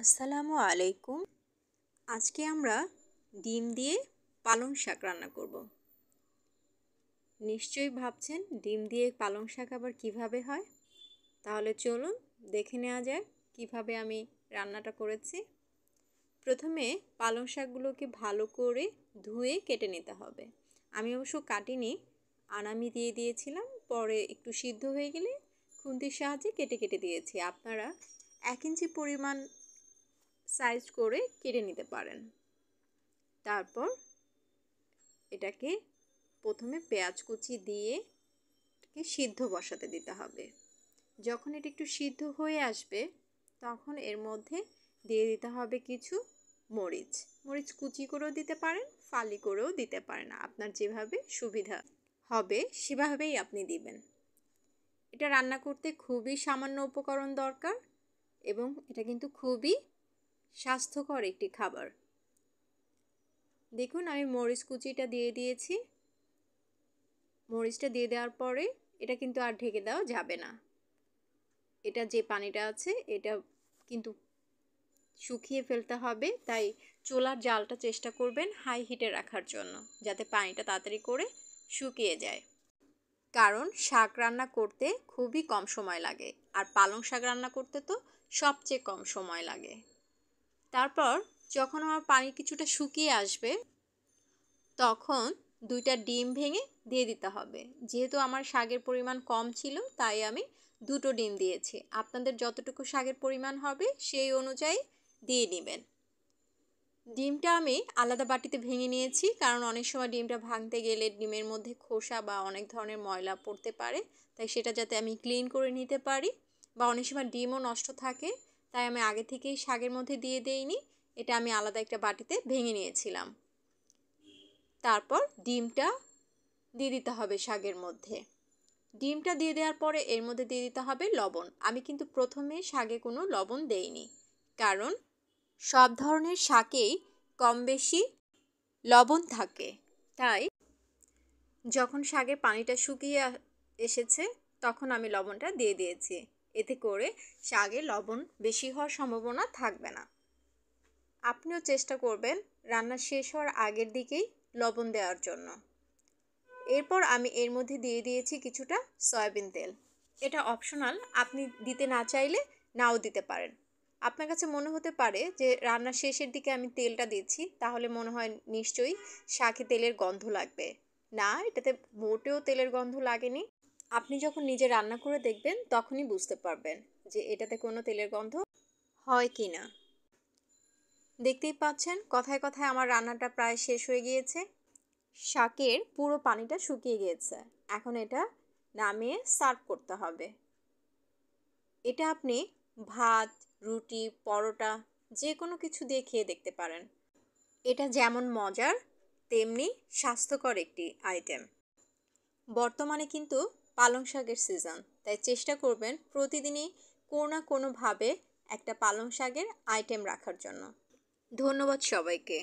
আসসালামু আলাইকুম আজকে আমরা ডিম দিয়ে পালং শাক রান্না করব নিশ্চয়ই ভাবছেন ডিম দিয়ে পালং শাক আবার কিভাবে হয় তাহলে চলুন দেখে নেওয়া যাক কিভাবে আমি রান্নাটা করেছি প্রথমে পালং শাকগুলোকে ভালো করে ধুয়ে কেটে নিতে হবে আমি অবশ্য কাটিনি আনামি দিয়ে দিয়েছিলাম পরে একটু সিদ্ধ হয়ে গেলে খুন্তির সাহায্যে কেটে কেটে দিয়েছি আপনারা এক ইঞ্চি পরিমাণ সাইজ করে কেটে নিতে পারেন তারপর এটাকে প্রথমে পেঁয়াজ কুচি দিয়ে এটাকে সিদ্ধ বসাতে দিতে হবে যখন এটি একটু সিদ্ধ হয়ে আসবে তখন এর মধ্যে দিয়ে দিতে হবে কিছু মরিচ মরিচ কুচি করেও দিতে পারেন ফালি করেও দিতে পারেন আপনার যেভাবে সুবিধা হবে সেভাবেই আপনি দিবেন এটা রান্না করতে খুবই সামান্য উপকরণ দরকার এবং এটা কিন্তু খুবই স্বাস্থ্যকর একটি খাবার দেখুন আমি মরিচ কুচিটা দিয়ে দিয়েছি মরিচটা দিয়ে দেওয়ার পরে এটা কিন্তু আর ঢেকে দেওয়া যাবে না এটা যে পানিটা আছে এটা কিন্তু শুকিয়ে ফেলতে হবে তাই চোলার জালটা চেষ্টা করবেন হাই হিটে রাখার জন্য যাতে পানিটা তাড়াতাড়ি করে শুকিয়ে যায় কারণ শাক রান্না করতে খুবই কম সময় লাগে আর পালং শাক রান্না করতে তো সবচেয়ে কম সময় লাগে তারপর যখন আমার পানি কিছুটা শুকিয়ে আসবে তখন দুইটা ডিম ভেঙে দিয়ে দিতে হবে যেহেতু আমার শাকের পরিমাণ কম ছিল তাই আমি দুটো ডিম দিয়েছি আপনাদের যতটুকু শাকের পরিমাণ হবে সেই অনুযায়ী দিয়ে নেবেন ডিমটা আমি আলাদা বাটিতে ভেঙে নিয়েছি কারণ অনেক সময় ডিমটা ভাঙতে গেলে ডিমের মধ্যে খোসা বা অনেক ধরনের ময়লা পড়তে পারে তাই সেটা যাতে আমি ক্লিন করে নিতে পারি বা অনেক সময় ডিমও নষ্ট থাকে তাই আমি আগে থেকেই শাকের মধ্যে দিয়ে দেইনি এটা আমি আলাদা একটা বাটিতে ভেঙে নিয়েছিলাম তারপর ডিমটা দিয়ে দিতে হবে শাকের মধ্যে ডিমটা দিয়ে দেওয়ার পরে এর মধ্যে দিয়ে দিতে হবে লবণ আমি কিন্তু প্রথমে শাকে কোনো লবণ দেইনি কারণ সব ধরনের শাকেই কম বেশি লবণ থাকে তাই যখন শাকের পানিটা শুকিয়ে এসেছে তখন আমি লবণটা দিয়ে দিয়েছি এতে করে শাকে লবণ বেশি হওয়ার সম্ভাবনা থাকবে না আপনিও চেষ্টা করবেন রান্না শেষ হওয়ার আগের দিকেই লবণ দেওয়ার জন্য এরপর আমি এর মধ্যে দিয়ে দিয়েছি কিছুটা সয়াবিন তেল এটা অপশনাল আপনি দিতে না চাইলে নাও দিতে পারেন আপনার কাছে মনে হতে পারে যে রান্নার শেষের দিকে আমি তেলটা দিচ্ছি তাহলে মনে হয় নিশ্চয়ই শাকে তেলের গন্ধ লাগবে না এটাতে মোটেও তেলের গন্ধ লাগেনি আপনি যখন নিজে রান্না করে দেখবেন তখনই বুঝতে পারবেন যে এটাতে কোনো তেলের গন্ধ হয় কি না দেখতেই পাচ্ছেন কথায় কথায় আমার রান্নাটা প্রায় শেষ হয়ে গিয়েছে শাকের পুরো পানিটা শুকিয়ে গিয়েছে এখন এটা নামিয়ে সার্ভ করতে হবে এটা আপনি ভাত রুটি পরোটা যে কোনো কিছু দিয়ে খেয়ে দেখতে পারেন এটা যেমন মজার তেমনি স্বাস্থ্যকর একটি আইটেম বর্তমানে কিন্তু পালং শাকের সিজন তাই চেষ্টা করবেন প্রতিদিনই কোনো না কোনোভাবে একটা পালং শাকের আইটেম রাখার জন্য ধন্যবাদ সবাইকে